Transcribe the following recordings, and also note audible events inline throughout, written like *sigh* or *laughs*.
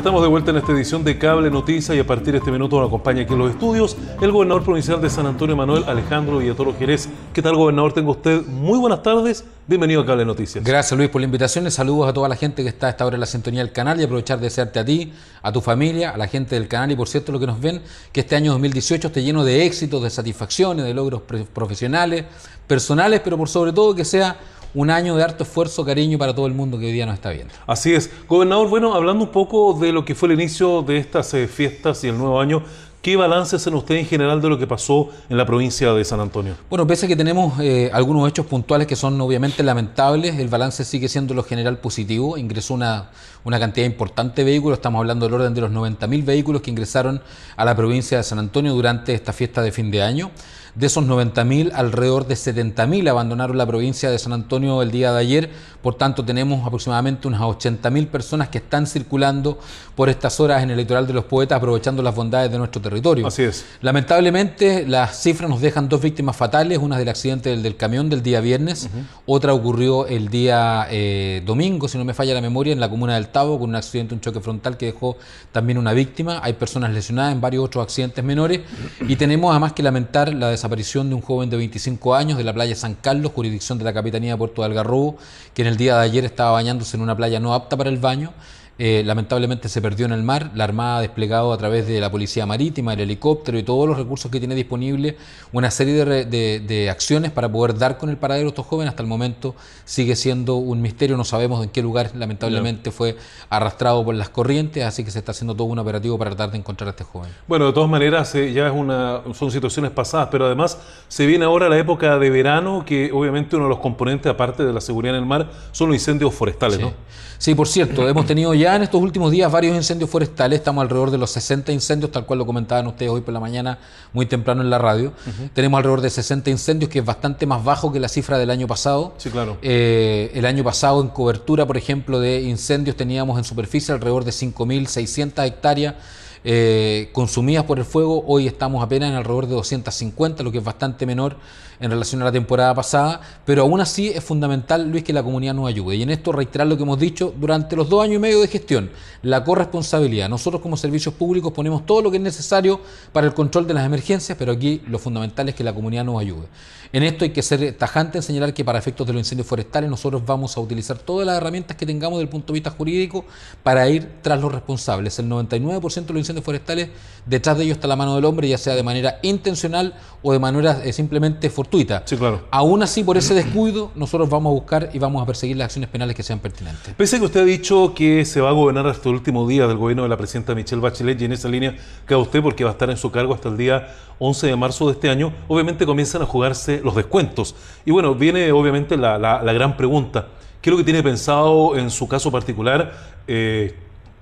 estamos de vuelta en esta edición de Cable Noticias y a partir de este minuto nos acompaña aquí en los estudios el gobernador provincial de San Antonio Manuel Alejandro Villatoro Jerez. ¿Qué tal, gobernador? Tengo usted muy buenas tardes. Bienvenido a Cable Noticias. Gracias, Luis, por la invitación. saludos a toda la gente que está a esta hora en la sintonía del canal y aprovechar de desearte a ti, a tu familia, a la gente del canal y, por cierto, lo que nos ven, que este año 2018 esté lleno de éxitos, de satisfacciones, de logros profesionales, personales, pero por sobre todo que sea un año de harto esfuerzo, cariño para todo el mundo que hoy día no está bien. Así es. Gobernador, bueno, hablando un poco de lo que fue el inicio de estas eh, fiestas y el nuevo año, ¿Qué balance hacen ustedes en general de lo que pasó en la provincia de San Antonio? Bueno, pese a que tenemos eh, algunos hechos puntuales que son obviamente lamentables, el balance sigue siendo lo general positivo. Ingresó una, una cantidad importante de vehículos, estamos hablando del orden de los 90.000 vehículos que ingresaron a la provincia de San Antonio durante esta fiesta de fin de año. De esos 90.000, alrededor de 70.000 abandonaron la provincia de San Antonio el día de ayer. Por tanto, tenemos aproximadamente unas 80.000 personas que están circulando por estas horas en el litoral de los poetas, aprovechando las bondades de nuestro territorio. Así es. Lamentablemente, las cifras nos dejan dos víctimas fatales: una del accidente del, camión del día viernes, otra ocurrió el día eh, domingo, si no me falla la memoria, en la comuna del Tavo, con un accidente, un choque frontal que dejó también una víctima. Hay personas lesionadas en varios otros accidentes menores y tenemos además que lamentar la desaparición desaparición de un joven de 25 años de la playa San Carlos, jurisdicción de la Capitanía de Puerto de Algarrobo, que en el día de ayer estaba bañándose en una playa no apta para el baño eh, lamentablemente se perdió en el mar, la Armada ha desplegado a través de la Policía Marítima, el helicóptero y todos los recursos que tiene disponible una serie de, acciones para poder dar con el paradero de estos jóvenes. Hasta el momento sigue siendo un misterio, no sabemos en qué lugar lamentablemente fue arrastrado por las corrientes, así que se está haciendo todo un operativo para tratar de encontrar a este joven. Bueno, de todas maneras eh, ya es una, son situaciones pasadas, pero además se viene ahora la época de verano, que obviamente uno de los componentes, aparte de la seguridad en el mar, son los incendios forestales, Sí, por cierto, hemos tenido ya en estos últimos días varios incendios forestales, estamos alrededor de los 60 incendios, tal cual lo comentaban ustedes hoy por la mañana, muy temprano en la radio. Tenemos alrededor de 60 incendios, que es bastante más bajo que la cifra del año pasado. Sí, claro. Eh, el año pasado en cobertura, por ejemplo, de incendios teníamos en superficie alrededor de 5.600 hectáreas. Eh, consumidas por el fuego. Hoy estamos apenas en alrededor de 250, lo que es bastante menor en relación a la temporada pasada. Pero aún así es fundamental, Luis, que la comunidad nos ayude. Y en esto reiterar lo que hemos dicho durante los dos años y medio de gestión, la corresponsabilidad. Nosotros como servicios públicos ponemos todo lo que es necesario para el control de las emergencias, pero aquí lo fundamental es que la comunidad nos ayude. En esto hay que ser tajante en señalar que para efectos de los incendios forestales nosotros vamos a utilizar todas las herramientas que tengamos desde el punto de vista jurídico para ir tras los responsables. El 99% de los incendios de forestales, detrás de ellos está la mano del hombre, ya sea de manera intencional o de manera eh, simplemente fortuita. Sí, claro. Aún así, por ese descuido, nosotros vamos a buscar y vamos a perseguir las acciones penales que sean pertinentes. Pese a que usted ha dicho que se va a gobernar hasta el último día del gobierno de la presidenta Michelle Bachelet, y en esa línea queda usted porque va a estar en su cargo hasta el día 11 de marzo de este año, obviamente comienzan a jugarse los descuentos. Y bueno, viene obviamente la, gran pregunta. ¿Qué es lo que tiene pensado en su caso particular? Eh,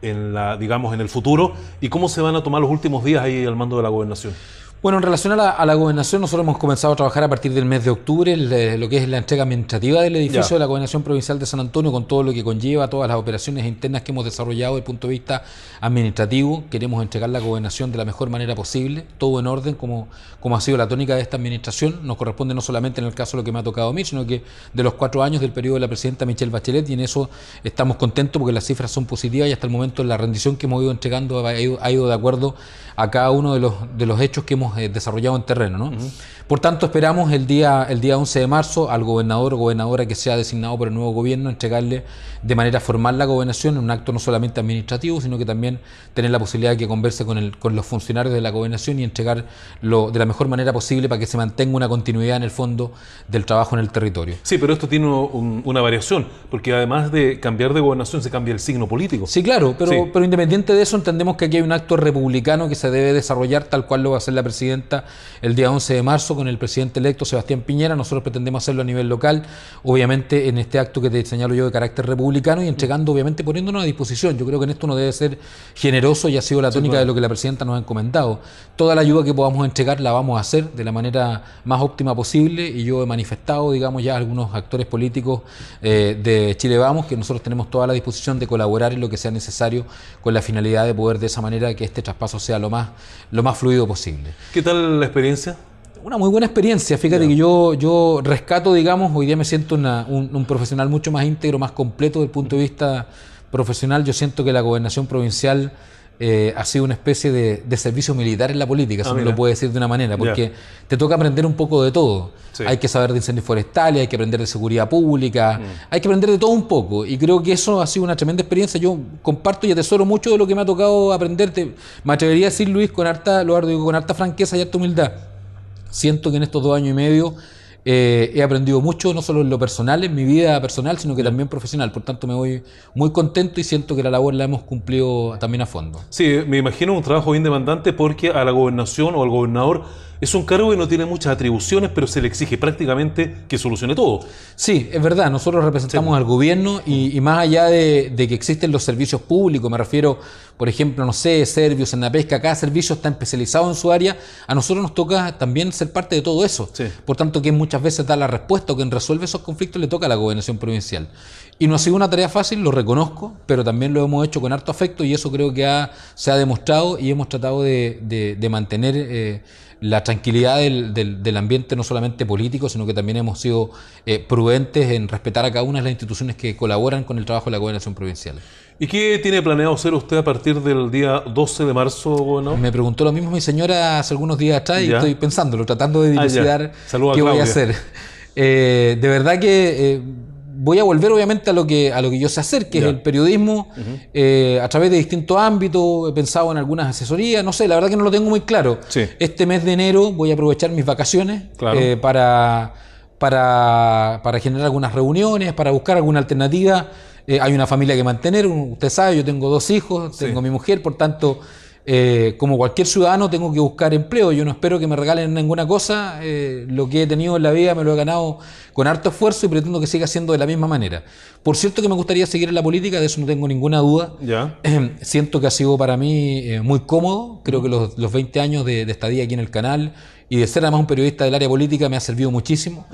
en la, digamos, en el futuro y cómo se van a tomar los últimos días ahí al mando de la gobernación. Bueno, en relación a la, gobernación, nosotros hemos comenzado a trabajar a partir del mes de octubre lo que es la entrega administrativa del edificio de la Gobernación Provincial de San Antonio, con todo lo que conlleva, todas las operaciones internas que hemos desarrollado desde el punto de vista administrativo. Queremos entregar la gobernación de la mejor manera posible, todo en orden, como, ha sido la tónica de esta administración. Nos corresponde no solamente en el caso de lo que me ha tocado a mí, sino que de los cuatro años del periodo de la presidenta Michelle Bachelet, y en eso estamos contentos porque las cifras son positivas y hasta el momento la rendición que hemos ido entregando ha ido de acuerdo a cada uno de los, de los hechos que hemos eh, desarrollado en terreno. Por tanto, esperamos el día, el día 11 de marzo al gobernador o gobernadora que sea designado por el nuevo gobierno entregarle de manera formal la gobernación, en un acto no solamente administrativo, sino que también tener la posibilidad de que converse con, el, con los funcionarios de la gobernación y entregarlo de la mejor manera posible para que se mantenga una continuidad en el fondo del trabajo en el territorio. Sí, pero esto tiene una variación, porque además de cambiar de gobernación se cambia el signo político. Sí, claro, pero, pero independiente de eso entendemos que aquí hay un acto republicano que se debe desarrollar tal cual lo va a hacer la presidenta el día 11 de marzo con el presidente electo Sebastián Piñera. Nosotros pretendemos hacerlo a nivel local, obviamente en este acto que te señalo yo de carácter republicano y entregando, obviamente poniéndonos a disposición. Yo creo que en esto no debe ser generoso y ha sido la tónica de lo que la presidenta nos ha encomendado. Toda la ayuda que podamos entregar la vamos a hacer de la manera más óptima posible y yo he manifestado, digamos, ya algunos actores políticos eh, de Chile Vamos que nosotros tenemos toda la disposición de colaborar en lo que sea necesario con la finalidad de poder de esa manera que este traspaso sea lo más lo más fluido posible. ¿Qué tal la experiencia? Una muy buena experiencia, fíjate que yo, yo rescato, digamos, hoy día me siento un, un, profesional mucho más íntegro, más completo desde el punto de vista profesional. Yo siento que la gobernación provincial eh, ha sido una especie de, servicio militar en la política, ah, si me lo puede decir de una manera, porque te toca aprender un poco de todo. Hay que saber de incendios forestales, hay que aprender de seguridad pública, mm. hay que aprender de todo un poco. Y creo que eso ha sido una tremenda experiencia. Yo comparto y atesoro mucho de lo que me ha tocado aprenderte Te, me atrevería a decir, Luis, con harta, lo digo, con harta franqueza y harta humildad. Siento que en estos dos años y medio eh, he aprendido mucho, no solo en lo personal, en mi vida personal, sino que también profesional. Por tanto, me voy muy contento y siento que la labor la hemos cumplido también a fondo. Sí, me imagino un trabajo bien demandante porque a la gobernación o al gobernador es un cargo que no tiene muchas atribuciones, pero se le exige prácticamente que solucione todo. Sí, es verdad. Nosotros representamos al gobierno y, más allá de, que existen los servicios públicos, me refiero, por ejemplo, no sé, servicios en la pesca, cada servicio está especializado en su área. A nosotros nos toca también ser parte de todo eso. Por tanto, que muchas veces da la respuesta o quien resuelve esos conflictos le toca a la gobernación provincial. Y no ha sido una tarea fácil, lo reconozco, pero también lo hemos hecho con harto afecto y eso creo que se ha demostrado y hemos tratado de, mantener eh, la tranquilidad del, ambiente no solamente político, sino que también hemos sido eh, prudentes en respetar a cada una de las instituciones que colaboran con el trabajo de la gobernación provincial. ¿Y qué tiene planeado hacer usted a partir del día 12 de marzo, bueno? Me preguntó lo mismo mi señora hace algunos días atrás y estoy pensándolo, tratando de ah, dilucidar qué voy a hacer. Eh, de verdad que eh, voy a volver obviamente a lo que, a lo que yo sé hacer, que es el periodismo eh, a través de distintos ámbitos. He pensado en algunas asesorías, no sé, la verdad que no lo tengo muy claro. Este mes de enero voy a aprovechar mis vacaciones eh, para, para, generar algunas reuniones, para buscar alguna alternativa. Eh, hay una familia que mantener, usted sabe, yo tengo dos hijos, tengo mi mujer, por tanto eh, como cualquier ciudadano tengo que buscar empleo, yo no espero que me regalen ninguna cosa, eh, lo que he tenido en la vida me lo he ganado con harto esfuerzo y pretendo que siga siendo de la misma manera. Por cierto que me gustaría seguir en la política, de eso no tengo ninguna duda. Em, siento que ha sido para mí eh, muy cómodo, creo que los, 20 años de, estadía aquí en el canal y de ser además un periodista del área política me ha servido muchísimo.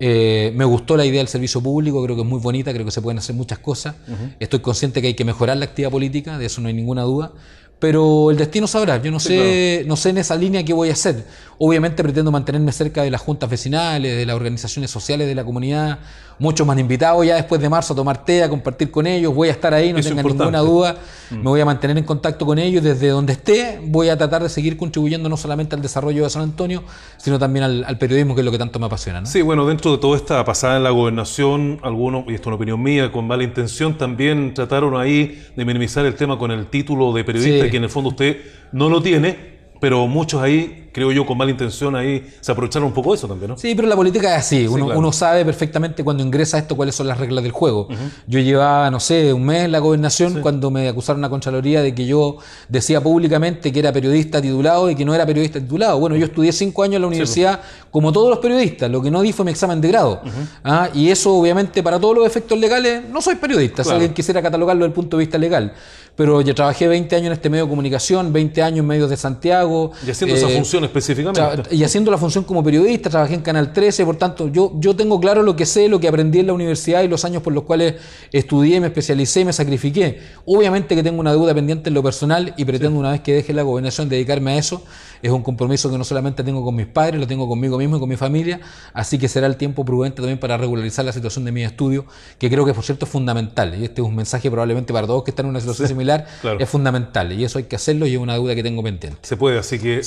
me gustó la idea del servicio público, creo que es muy bonita, creo que se pueden hacer muchas cosas. Estoy consciente que hay que mejorar la actividad política, de eso no hay ninguna duda pero el destino sabrá. Yo no sé, no sé en esa línea qué voy a hacer. Obviamente pretendo mantenerme cerca de las juntas vecinales, de las organizaciones sociales de la comunidad. Muchos más han invitado ya después de marzo a tomar té, a compartir con ellos. Voy a estar ahí, no tenga ninguna duda. Mm. Me voy a mantener en contacto con ellos. Desde donde esté, voy a tratar de seguir contribuyendo no solamente al desarrollo de San Antonio, sino también al, periodismo, que es lo que tanto me apasiona. Sí, bueno, dentro de toda esta pasada en la gobernación, algunos, y esto es una opinión mía, con mala intención, también trataron ahí de minimizar el tema con el título de periodista que en el fondo usted no lo tiene, pero muchos ahí, creo yo, con mala intención ahí se aprovecharon un poco de eso también, ¿no? Sí, pero la política es así. Uno, sabe perfectamente cuando ingresa esto cuáles son las reglas del juego. Yo llevaba, no sé, un mes en la gobernación cuando me acusaron a Conchaloría de que yo decía públicamente que era periodista titulado y que no era periodista titulado. Bueno, yo estudié cinco años en la universidad pues. como todos los periodistas. Lo que no di fue mi examen de grado. Ah, y eso, obviamente, para todos los efectos legales, no soy periodista. Si alguien quisiera catalogarlo desde el punto de vista legal pero ya trabajé 20 años en este medio de comunicación, 20 años en medios de Santiago. Y haciendo esa eh, función específicamente. Y haciendo la función como periodista, trabajé en Canal 13, por tanto, yo, yo tengo claro lo que sé, lo que aprendí en la universidad y los años por los cuales estudié, me especialicé, me sacrifiqué. Obviamente que tengo una deuda pendiente en lo personal y pretendo una vez que deje la gobernación dedicarme a eso. Es un compromiso que no solamente tengo con mis padres, lo tengo conmigo mismo y con mi familia, así que será el tiempo prudente también para regularizar la situación de mi estudio, que creo que por cierto es fundamental. Y este es un mensaje probablemente para todos que están en una situación similar es fundamental y eso hay que hacerlo y es una duda que tengo pendiente. Se puede, así que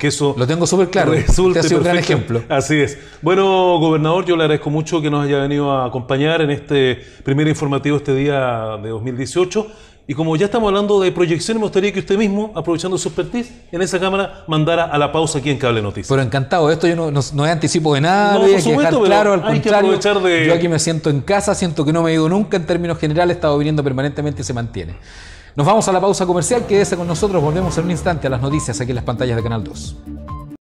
que eso lo tengo súper claro. *laughs* Resulte un gran ejemplo. Así es. Bueno, gobernador, yo le agradezco mucho que nos haya venido a acompañar en este primer informativo este día de 2018. Y como ya estamos hablando de proyecciones, me gustaría que usted mismo, aprovechando su expertise, en esa cámara mandara a la pausa aquí en Cable Noticias. Pero encantado, esto yo no, no, anticipo de nada, claro, al contrario, yo aquí me siento en casa, siento que no me he ido nunca en términos generales, he estado viniendo permanentemente y se mantiene. Nos vamos a la pausa comercial, quédese con nosotros, volvemos en un instante a las noticias aquí en las pantallas de Canal 2.